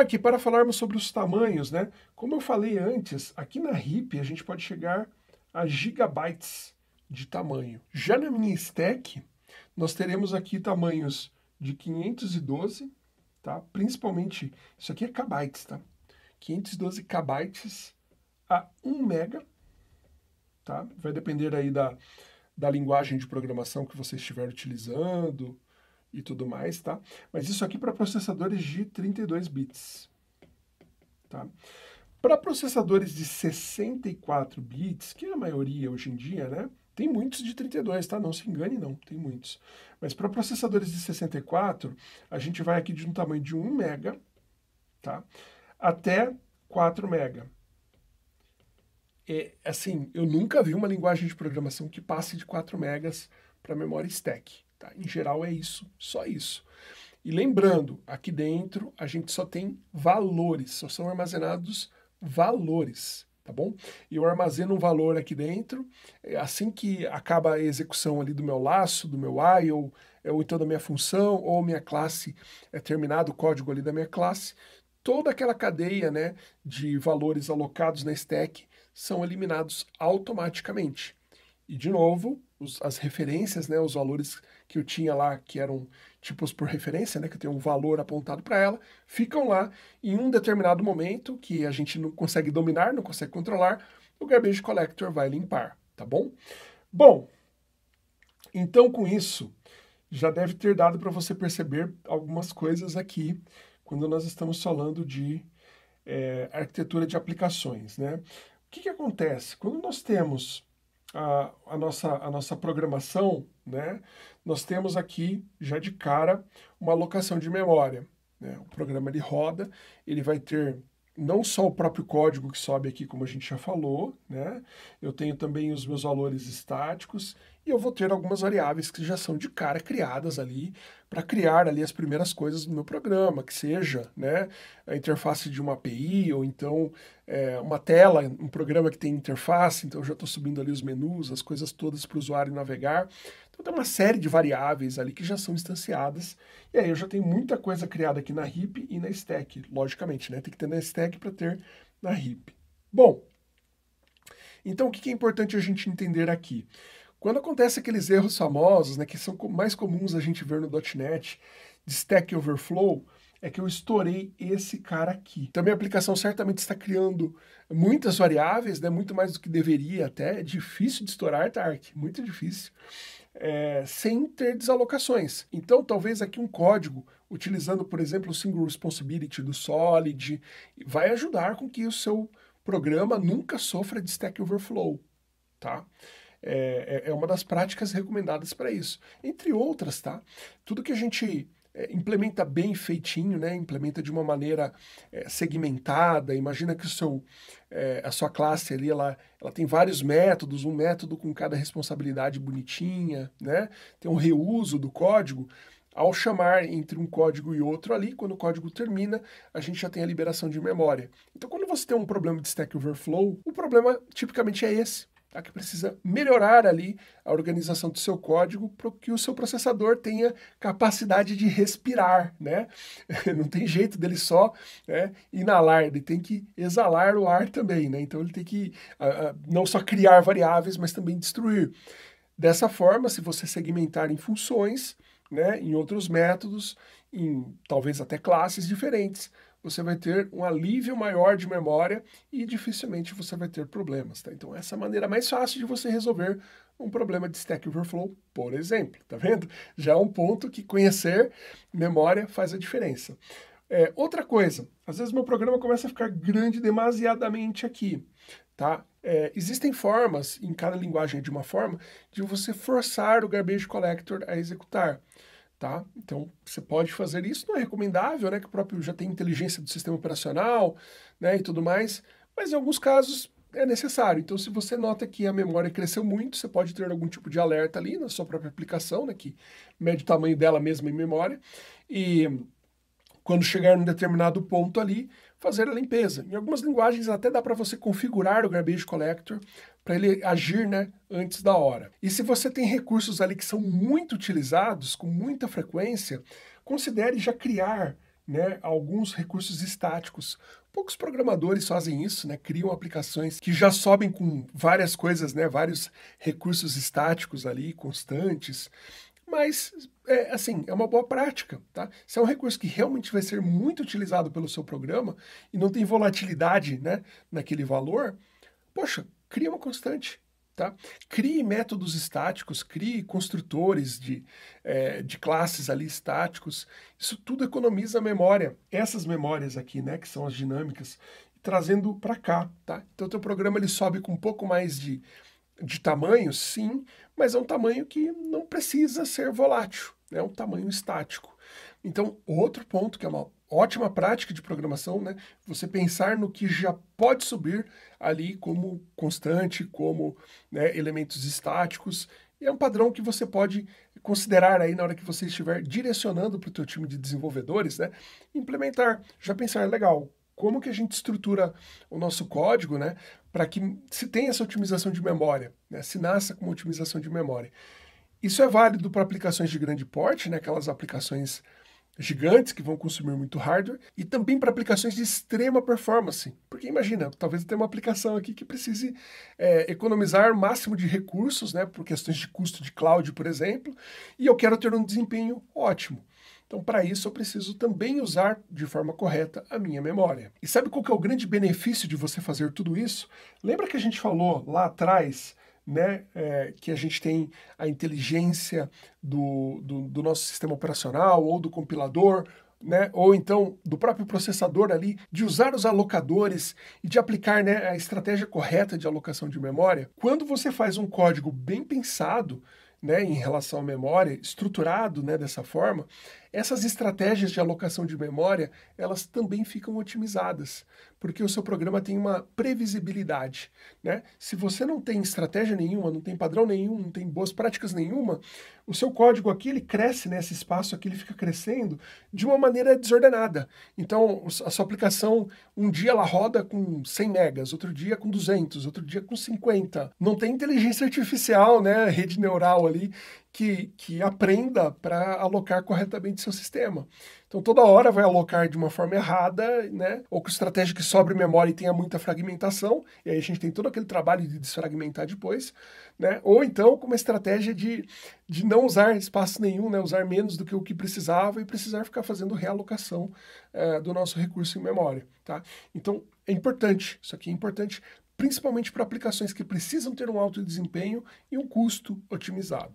aqui, para falarmos sobre os tamanhos, né? Como eu falei antes, aqui na RIP a gente pode chegar a gigabytes de tamanho. Já na minha stack, nós teremos aqui tamanhos de 512, tá? Principalmente, isso aqui é kbytes, tá? 512 kbytes a 1 mega, tá? Vai depender aí da, da linguagem de programação que você estiver utilizando, e tudo mais, tá? Mas isso aqui para processadores de 32 bits, tá? Para processadores de 64 bits, que é a maioria hoje em dia, né? Tem muitos de 32, tá? Não se engane, não, tem muitos. Mas para processadores de 64, a gente vai aqui de um tamanho de 1 mega, tá? Até 4 mega. É, assim, eu nunca vi uma linguagem de programação que passe de 4 megas para memória stack. Tá? Em geral é isso, só isso. E lembrando, aqui dentro a gente só tem valores, só são armazenados valores, tá bom? E eu armazeno um valor aqui dentro, é, assim que acaba a execução ali do meu laço, do meu while, é, ou então da minha função, ou minha classe, é terminado o código ali da minha classe, toda aquela cadeia né, de valores alocados na stack são eliminados automaticamente. E de novo, os, as referências, né, os valores que eu tinha lá, que eram tipos por referência, né, que tem um valor apontado para ela, ficam lá em um determinado momento que a gente não consegue dominar, não consegue controlar, o garbage collector vai limpar, tá bom? Bom, então com isso já deve ter dado para você perceber algumas coisas aqui quando nós estamos falando de é, arquitetura de aplicações, né? O que, que acontece quando nós temos a, a, nossa, a nossa programação, né, nós temos aqui, já de cara, uma alocação de memória. Né? O programa ele roda, ele vai ter não só o próprio código que sobe aqui, como a gente já falou, né? eu tenho também os meus valores estáticos e eu vou ter algumas variáveis que já são de cara criadas ali para criar ali as primeiras coisas do meu programa, que seja né, a interface de uma API ou então é, uma tela, um programa que tem interface, então eu já estou subindo ali os menus, as coisas todas para o usuário navegar. Então tem uma série de variáveis ali que já são instanciadas e aí eu já tenho muita coisa criada aqui na heap e na stack, logicamente, né? Tem que ter na stack para ter na heap. Bom, então o que é importante a gente entender aqui? Quando acontece aqueles erros famosos, né, que são mais comuns a gente ver no .NET, de Stack Overflow, é que eu estourei esse cara aqui. Então, minha aplicação certamente está criando muitas variáveis, né? muito mais do que deveria até. É difícil de estourar, Tark, tá, muito difícil, é, sem ter desalocações. Então, talvez aqui um código, utilizando, por exemplo, o Single Responsibility do Solid, vai ajudar com que o seu programa nunca sofra de Stack Overflow, tá? É, é, é uma das práticas recomendadas para isso. Entre outras, tá? Tudo que a gente é, implementa bem feitinho, né? Implementa de uma maneira é, segmentada. Imagina que o seu, é, a sua classe ali, ela, ela tem vários métodos, um método com cada responsabilidade bonitinha, né? Tem um reuso do código. Ao chamar entre um código e outro ali, quando o código termina, a gente já tem a liberação de memória. Então, quando você tem um problema de Stack Overflow, o problema tipicamente é esse tá? que precisa melhorar ali a organização do seu código para que o seu processador tenha capacidade de respirar, né? Não tem jeito dele só né, inalar, ele tem que exalar o ar também, né? Então ele tem que uh, não só criar variáveis, mas também destruir. Dessa forma, se você segmentar em funções, né, em outros métodos, em talvez até classes diferentes, você vai ter um alívio maior de memória e dificilmente você vai ter problemas. Tá? Então, essa é a maneira mais fácil de você resolver um problema de Stack Overflow, por exemplo. Tá vendo? Já é um ponto que conhecer memória faz a diferença. É, outra coisa, às vezes meu programa começa a ficar grande demasiadamente aqui, tá? É, existem formas, em cada linguagem de uma forma, de você forçar o garbage collector a executar. Tá? Então, você pode fazer isso, não é recomendável, né? Que o próprio já tem inteligência do sistema operacional, né? E tudo mais, mas em alguns casos é necessário. Então, se você nota que a memória cresceu muito, você pode ter algum tipo de alerta ali na sua própria aplicação, né? Que mede o tamanho dela mesma em memória. E quando chegar em determinado ponto ali, fazer a limpeza. Em algumas linguagens até dá para você configurar o garbage collector para ele agir, né, antes da hora. E se você tem recursos ali que são muito utilizados com muita frequência, considere já criar né, alguns recursos estáticos. Poucos programadores fazem isso, né, criam aplicações que já sobem com várias coisas, né, vários recursos estáticos ali, constantes, mas é, assim, é uma boa prática, tá? Se é um recurso que realmente vai ser muito utilizado pelo seu programa e não tem volatilidade, né, naquele valor, poxa, cria uma constante, tá? Crie métodos estáticos, crie construtores de, é, de classes ali estáticos, isso tudo economiza memória, essas memórias aqui, né, que são as dinâmicas, trazendo para cá, tá? Então, teu programa ele sobe com um pouco mais de de tamanho, sim, mas é um tamanho que não precisa ser volátil, né, é um tamanho estático. Então, outro ponto que é uma ótima prática de programação, né? Você pensar no que já pode subir ali como constante, como né, elementos estáticos. é um padrão que você pode considerar aí na hora que você estiver direcionando para o teu time de desenvolvedores, né? Implementar, já pensar, legal, como que a gente estrutura o nosso código, né? para que se tenha essa otimização de memória, né? se nasça com uma otimização de memória. Isso é válido para aplicações de grande porte, né? aquelas aplicações gigantes que vão consumir muito hardware e também para aplicações de extrema performance. Porque imagina, talvez tenha uma aplicação aqui que precise é, economizar o máximo de recursos, né, por questões de custo de cloud, por exemplo, e eu quero ter um desempenho ótimo. Então, para isso, eu preciso também usar de forma correta a minha memória. E sabe qual que é o grande benefício de você fazer tudo isso? Lembra que a gente falou lá atrás né, é, que a gente tem a inteligência do, do, do, nosso sistema operacional ou do compilador, né, ou então do próprio processador ali, de usar os alocadores e de aplicar né, a estratégia correta de alocação de memória, quando você faz um código bem pensado, né, em relação à memória, estruturado né, dessa forma, essas estratégias de alocação de memória, elas também ficam otimizadas, porque o seu programa tem uma previsibilidade. Né? Se você não tem estratégia nenhuma, não tem padrão nenhum, não tem boas práticas nenhuma, o seu código aqui ele cresce nesse né, espaço aqui, ele fica crescendo de uma maneira desordenada. Então, a sua aplicação, um dia ela roda com 100 megas, outro dia com 200, outro dia com 50. Não tem inteligência artificial, né, rede neural ali que, que aprenda para alocar corretamente seu sistema. Então, toda hora vai alocar de uma forma errada, né? Ou com estratégia que sobre memória e tenha muita fragmentação, e aí a gente tem todo aquele trabalho de desfragmentar depois, né? Ou então com uma estratégia de, de não usar espaço nenhum, né? Usar menos do que o que precisava e precisar ficar fazendo realocação eh, do nosso recurso em memória, tá? Então, é importante, isso aqui é importante principalmente para aplicações que precisam ter um alto desempenho e um custo otimizado.